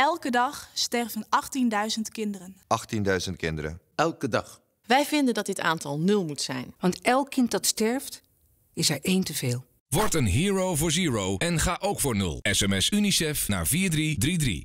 Elke dag sterven 18.000 kinderen. 18.000 kinderen. Elke dag. Wij vinden dat dit aantal nul moet zijn. Want elk kind dat sterft, is er één te veel. Word een hero voor zero en ga ook voor nul. SMS UNICEF naar 4333.